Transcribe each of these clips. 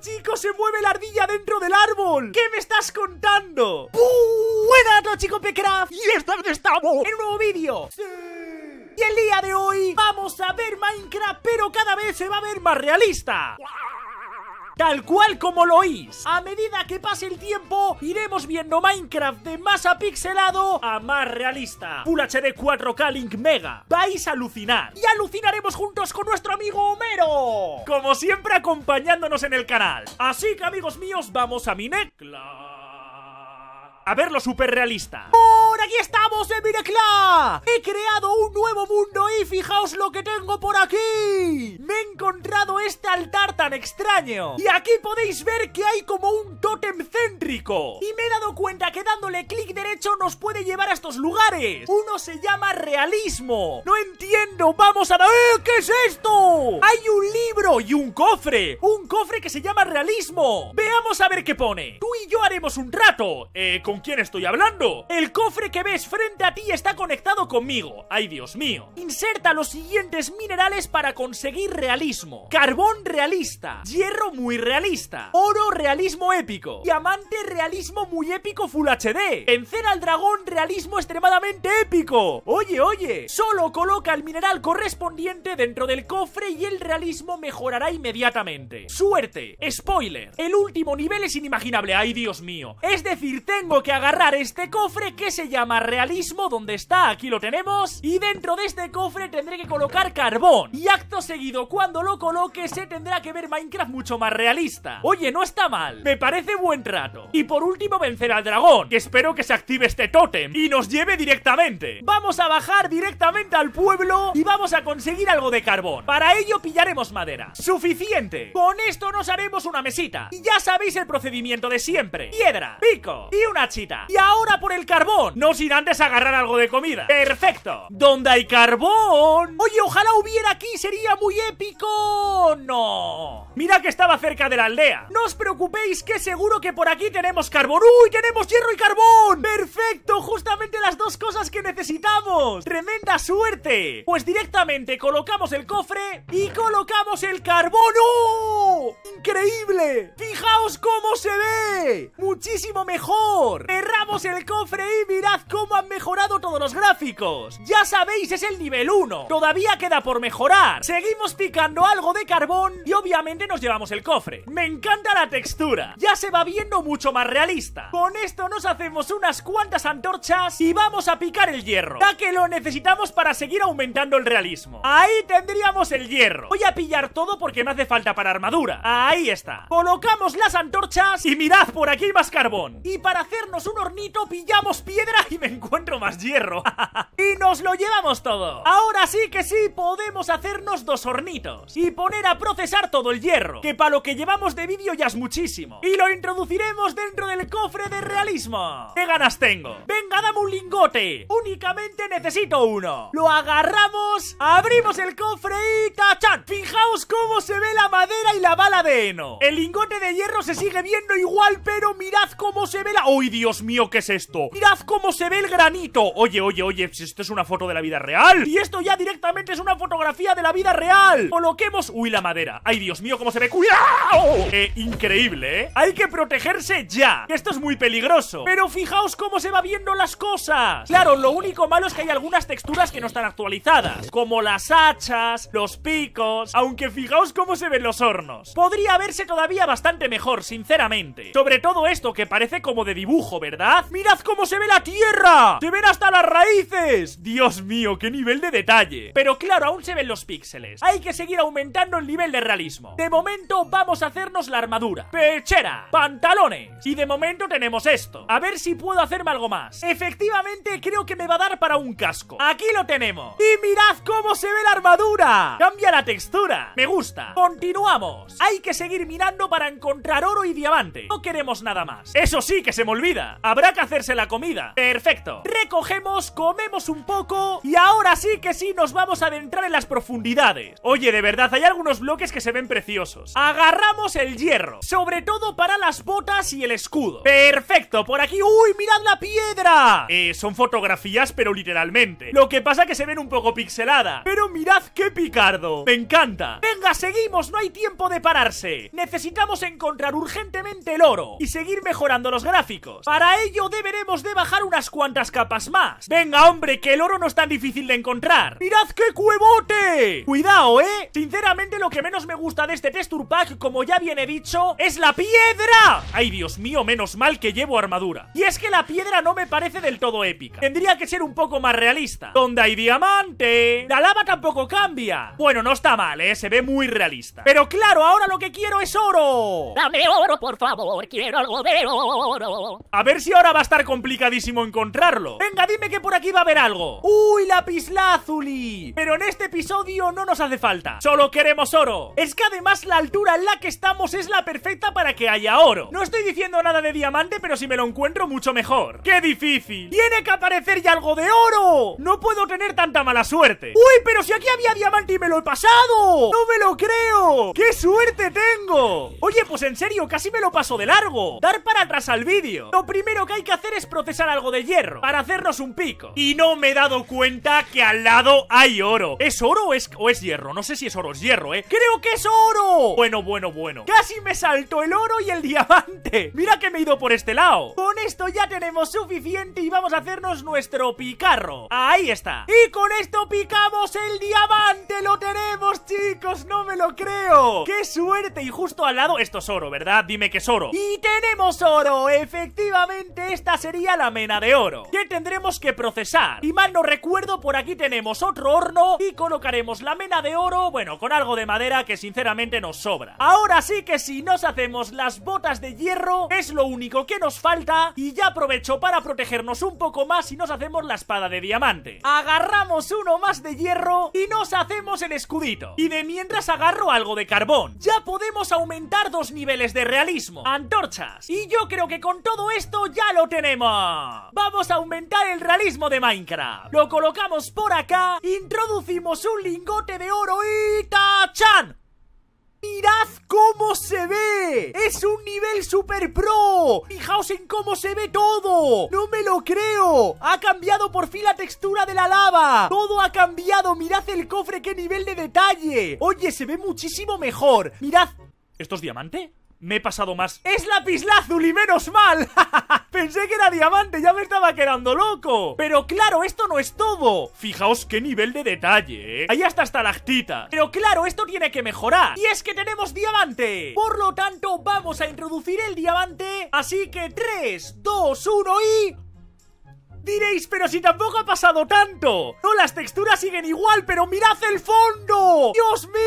chicos! ¡Se mueve la ardilla dentro del árbol! ¿Qué me estás contando? ¡Buenas noches, chicos Pecraft! ¡Y estamos en un nuevo vídeo! ¡Sí! Y el día de hoy vamos a ver Minecraft, pero cada vez se va a ver más realista tal cual como lo oís. A medida que pase el tiempo, iremos viendo Minecraft de más apixelado a más realista. Full HD 4K Link Mega. Vais a alucinar. Y alucinaremos juntos con nuestro amigo Homero. Como siempre acompañándonos en el canal. Así que amigos míos, vamos a mi necla a ver lo realista. ¡Por aquí estamos en Minecla! He creado un nuevo mundo y fijaos lo que tengo por aquí. Me he encontrado este altar tan extraño. Y aquí podéis ver que hay como un tótem céntrico. Y me he dado cuenta que dándole clic derecho nos puede llevar a estos lugares. Uno se llama realismo. No entiendo, vamos a... ¡Eh! ¿Qué es esto? Hay un libro y un cofre. Un cofre que se llama realismo. Veamos a ver qué pone. Tú y yo haremos un rato. Eh, con con quién estoy hablando. El cofre que ves frente a ti está conectado conmigo. ¡Ay, Dios mío! Inserta los siguientes minerales para conseguir realismo. Carbón realista. Hierro muy realista. Oro realismo épico. Diamante realismo muy épico Full HD. Vencer al dragón realismo extremadamente épico. Oye, oye. Solo coloca el mineral correspondiente dentro del cofre y el realismo mejorará inmediatamente. Suerte. Spoiler. El último nivel es inimaginable. ¡Ay, Dios mío! Es decir, tengo que que agarrar este cofre que se llama realismo, donde está, aquí lo tenemos. Y dentro de este cofre tendré que colocar carbón. Y acto seguido, cuando lo coloque, se tendrá que ver Minecraft mucho más realista. Oye, no está mal. Me parece buen trato. Y por último, vencer al dragón. Que espero que se active este tótem y nos lleve directamente. Vamos a bajar directamente al pueblo y vamos a conseguir algo de carbón. Para ello pillaremos madera. Suficiente. Con esto nos haremos una mesita. Y ya sabéis el procedimiento de siempre. Piedra, pico y una y ahora por el carbón. No sin antes agarrar algo de comida. Perfecto. ¡Dónde hay carbón? Oye, ojalá hubiera aquí. Sería muy épico. No. Mira que estaba cerca de la aldea. No os preocupéis que seguro que por aquí tenemos carbón. ¡Uy! Tenemos hierro y carbón. Perfecto. Justamente las dos cosas que necesitamos. Tremenda suerte. Pues directamente colocamos el cofre y colocamos el carbón. ¡Oh! ¡Increíble! Fijaos cómo se ve. Muchísimo mejor. Cerramos el cofre y mirad cómo han mejorado todos los gráficos. Ya sabéis, es el nivel 1. Todavía queda por mejorar. Seguimos picando algo de carbón y obviamente nos llevamos el cofre. Me encanta la textura. Ya se va viendo mucho más realista. Con esto nos hacemos unas cuantas antorchas y vamos a picar el hierro. Ya que lo necesitamos para seguir aumentando el realismo. Ahí tendríamos el hierro. Voy a pillar todo porque me hace falta para armadura. Ahí está. Colocamos las antorchas y mirad, por aquí más carbón. Y para hacer hacernos un hornito, pillamos piedra y me encuentro más hierro. y nos lo llevamos todo. Ahora sí que sí, podemos hacernos dos hornitos y poner a procesar todo el hierro, que para lo que llevamos de vídeo ya es muchísimo. Y lo introduciremos dentro del cofre de realismo. ¿Qué ganas tengo? Venga, dame un lingote. Únicamente necesito uno. Lo agarramos, abrimos el cofre y tachan. Fijaos cómo se ve la madera y la bala de heno. El lingote de hierro se sigue viendo igual, pero mirad cómo se ve la... ¡Uy, Dios mío, ¿qué es esto? Mirad cómo se ve el granito Oye, oye, oye, si esto es una foto de la vida real Y esto ya directamente es una fotografía de la vida real Coloquemos... Uy, la madera Ay, Dios mío, cómo se ve ¡Cuidado! ¡Qué eh, increíble, ¿eh? Hay que protegerse ya Esto es muy peligroso Pero fijaos cómo se va viendo las cosas Claro, lo único malo es que hay algunas texturas que no están actualizadas Como las hachas, los picos Aunque fijaos cómo se ven los hornos Podría verse todavía bastante mejor, sinceramente Sobre todo esto que parece como de dibujo ¿verdad? ¡Mirad cómo se ve la tierra! ¡Se ven hasta las raíces! ¡Dios mío, qué nivel de detalle! Pero claro, aún se ven los píxeles. Hay que seguir aumentando el nivel de realismo. De momento vamos a hacernos la armadura. Pechera, pantalones. Y de momento tenemos esto. A ver si puedo hacerme algo más. Efectivamente, creo que me va a dar para un casco. Aquí lo tenemos. Y mirad cómo se ve la armadura. Cambia la textura. Me gusta. Continuamos. Hay que seguir mirando para encontrar oro y diamante. No queremos nada más. Eso sí que se me olvida Habrá que hacerse la comida. Perfecto. Recogemos, comemos un poco y ahora sí que sí nos vamos a adentrar en las profundidades. Oye, de verdad, hay algunos bloques que se ven preciosos. Agarramos el hierro, sobre todo para las botas y el escudo. Perfecto, por aquí. ¡Uy, mirad la piedra! Eh, son fotografías, pero literalmente. Lo que pasa que se ven un poco pixelada. Pero mirad qué picardo. Me encanta. Venga, seguimos, no hay tiempo de pararse. Necesitamos encontrar urgentemente el oro y seguir mejorando los gráficos. Para ello deberemos de bajar unas cuantas capas más. Venga, hombre, que el oro no es tan difícil de encontrar. ¡Mirad qué cuevote! Cuidado, ¿eh? Sinceramente, lo que menos me gusta de este texture pack, como ya bien he dicho, es la piedra. ¡Ay, Dios mío! Menos mal que llevo armadura. Y es que la piedra no me parece del todo épica. Tendría que ser un poco más realista. Donde hay diamante. La lava tampoco cambia. Bueno, no está mal, ¿eh? Se ve muy realista. Pero claro, ahora lo que quiero es oro. Dame oro, por favor. Quiero algo de oro. A ver si ahora va a estar complicadísimo encontrarlo. Venga, dime que por aquí va a haber algo. ¡Uy, lapislázuli! Pero en este episodio no nos hace falta. Solo queremos oro. Es que además la altura en la que estamos es la perfecta para que haya oro. No estoy diciendo nada de diamante, pero si me lo encuentro mucho mejor. ¡Qué difícil! ¡Tiene que aparecer ya algo de oro! ¡No puedo tener tanta mala suerte! ¡Uy, pero si aquí había diamante y me lo he pasado! ¡No me lo creo! ¡Qué suerte tengo! Oye, pues en serio, casi me lo paso de largo. Dar para atrás al vídeo primero que hay que hacer es procesar algo de hierro para hacernos un pico. Y no me he dado cuenta que al lado hay oro. ¿Es oro o es, o es hierro? No sé si es oro o es hierro, ¿eh? ¡Creo que es oro! Bueno, bueno, bueno. Casi me salto el oro y el diamante. Mira que me he ido por este lado. Con esto ya tenemos suficiente y vamos a hacernos nuestro picarro. Ahí está. Y con esto picamos el diamante. ¡Lo tenemos, chicos! ¡No me lo creo! ¡Qué suerte! Y justo al lado... Esto es oro, ¿verdad? Dime que es oro. Y tenemos oro, efectivamente esta sería la mena de oro, que tendremos que procesar. Y mal no recuerdo, por aquí tenemos otro horno y colocaremos la mena de oro, bueno, con algo de madera que sinceramente nos sobra. Ahora sí que si nos hacemos las botas de hierro, es lo único que nos falta y ya aprovecho para protegernos un poco más si nos hacemos la espada de diamante. Agarramos uno más de hierro y nos hacemos el escudito. Y de mientras agarro algo de carbón. Ya podemos aumentar dos niveles de realismo. Antorchas. Y yo creo que con todo esto esto ya lo tenemos. Vamos a aumentar el realismo de Minecraft. Lo colocamos por acá, introducimos un lingote de oro y... ¡Tachan! ¡Mirad cómo se ve! ¡Es un nivel super pro! ¡Fijaos en cómo se ve todo! ¡No me lo creo! ¡Ha cambiado por fin la textura de la lava! ¡Todo ha cambiado! ¡Mirad el cofre! ¡Qué nivel de detalle! ¡Oye, se ve muchísimo mejor! ¡Mirad! ¿Esto es diamante? me he pasado más. ¡Es y menos mal! Pensé que era diamante, ya me estaba quedando loco. Pero claro, esto no es todo. Fijaos qué nivel de detalle, ¿eh? Ahí hasta la está actita Pero claro, esto tiene que mejorar. Y es que tenemos diamante. Por lo tanto, vamos a introducir el diamante. Así que 3, 2, 1 y... Diréis, pero si tampoco ha pasado tanto. No, las texturas siguen igual, pero mirad el fondo. ¡Dios mío!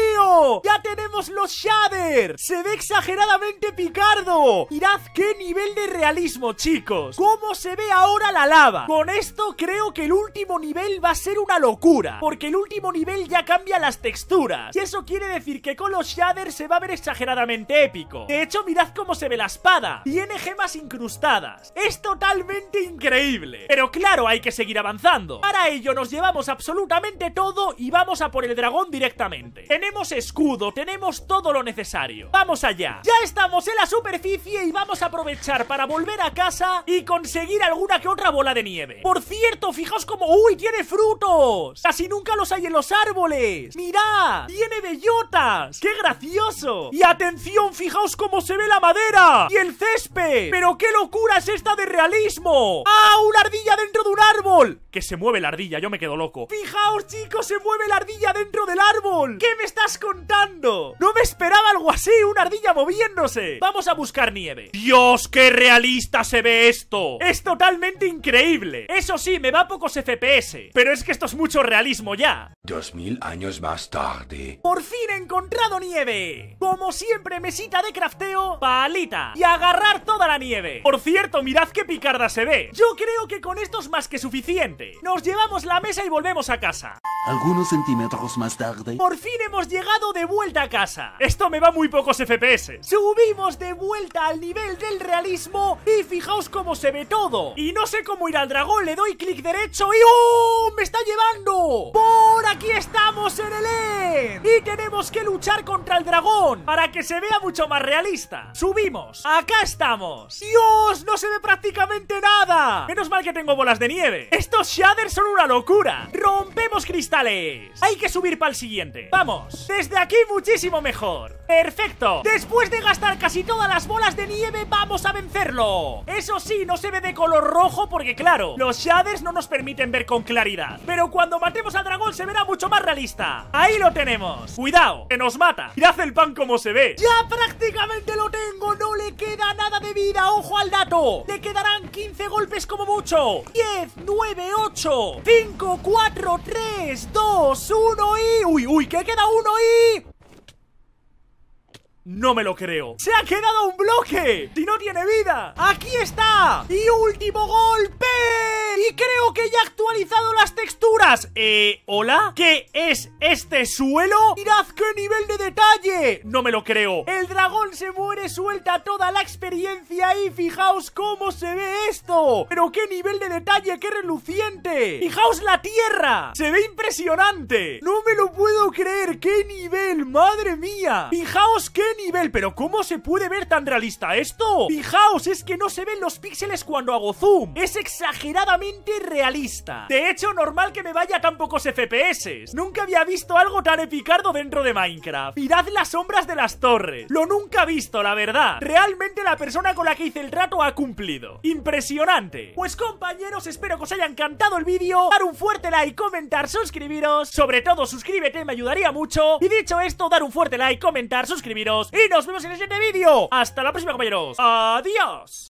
¡Ya tenemos los shaders! ¡Se ve exageradamente picardo! ¡Mirad qué nivel de realismo, chicos! ¡Cómo se ve ahora la lava! Con esto creo que el último nivel va a ser una locura, porque el último nivel ya cambia las texturas. Y eso quiere decir que con los shaders se va a ver exageradamente épico. De hecho, mirad cómo se ve la espada. Tiene gemas incrustadas. Es totalmente increíble. Pero claro, hay que seguir avanzando. Para ello nos llevamos absolutamente todo y vamos a por el dragón directamente. Tenemos escudo, tenemos todo lo necesario. ¡Vamos allá! Ya estamos en la superficie y vamos a aprovechar para volver a casa y conseguir alguna que otra bola de nieve. Por cierto, fijaos como... ¡Uy, tiene frutos! Casi nunca los hay en los árboles. ¡Mirad! ¡Tiene bellotas! ¡Qué gracioso! Y atención, fijaos cómo se ve la madera y el césped. ¡Pero qué locura es esta de realismo! ¡Ah, una ardilla dentro de un árbol! Que se mueve la ardilla, yo me quedo loco. Fijaos, chicos, se mueve la ardilla dentro del árbol. ¿Qué me estás contando? No me esperaba algo así, una ardilla moviéndose. Vamos a buscar nieve. Dios, qué realista se ve esto. Es totalmente increíble. Eso sí, me va a pocos FPS. Pero es que esto es mucho realismo ya. Dos mil años más tarde. Por fin he encontrado nieve. Como siempre, mesita de crafteo, palita. Y agarrar toda la nieve. Por cierto, mirad qué picarda se ve. Yo creo que con esto es más que suficiente. Nos llevamos la mesa y volvemos a casa. Algunos centímetros más tarde. Por fin hemos llegado llegado de vuelta a casa. Esto me va muy pocos FPS. Subimos de vuelta al nivel del realismo y fijaos cómo se ve todo. Y no sé cómo ir al dragón, le doy clic derecho y ¡uh! ¡Me está llevando! ¡Por aquí estamos en el end! Y tenemos que luchar contra el dragón para que se vea mucho más realista. Subimos. Acá estamos. ¡Dios! No se ve prácticamente nada. Menos mal que tengo bolas de nieve. Estos shaders son una locura. Rompemos cristales. Hay que subir para el siguiente. ¡Vamos! Desde aquí muchísimo mejor ¡Perfecto! Después de gastar casi todas las bolas de nieve ¡Vamos a vencerlo! Eso sí, no se ve de color rojo porque claro Los shaders no nos permiten ver con claridad Pero cuando matemos al dragón se verá mucho más realista ¡Ahí lo tenemos! ¡Cuidado! ¡Que nos mata! ¿Y hace el pan como se ve! ¡Ya prácticamente lo tengo! ¡No le queda nada de vida! ¡Ojo al dato! ¡Le quedarán 15 golpes como mucho! ¡10, 9, 8, 5, 4, 3, 2, 1 y... ¡Uy, uy! ¡Que queda uno no me lo creo ¡Se ha quedado un bloque! y no tiene vida! ¡Aquí está! ¡Y último golpe! y creo que ya he actualizado las texturas. Eh, ¿hola? ¿Qué es este suelo? ¡Mirad qué nivel de detalle! No me lo creo. El dragón se muere, suelta toda la experiencia y fijaos cómo se ve esto. Pero qué nivel de detalle, qué reluciente. Fijaos la tierra. Se ve impresionante. No me lo puedo creer. ¡Qué nivel! ¡Madre mía! Fijaos qué nivel. Pero ¿cómo se puede ver tan realista esto? Fijaos, es que no se ven los píxeles cuando hago zoom. Es exageradamente realista. De hecho, normal que me vaya tan pocos FPS. Nunca había visto algo tan epicardo dentro de Minecraft. Mirad las sombras de las torres. Lo nunca visto, la verdad. Realmente la persona con la que hice el rato ha cumplido. Impresionante. Pues compañeros, espero que os haya encantado el vídeo. Dar un fuerte like, comentar, suscribiros. Sobre todo, suscríbete, me ayudaría mucho. Y dicho esto, dar un fuerte like, comentar, suscribiros. Y nos vemos en el siguiente vídeo. Hasta la próxima, compañeros. Adiós.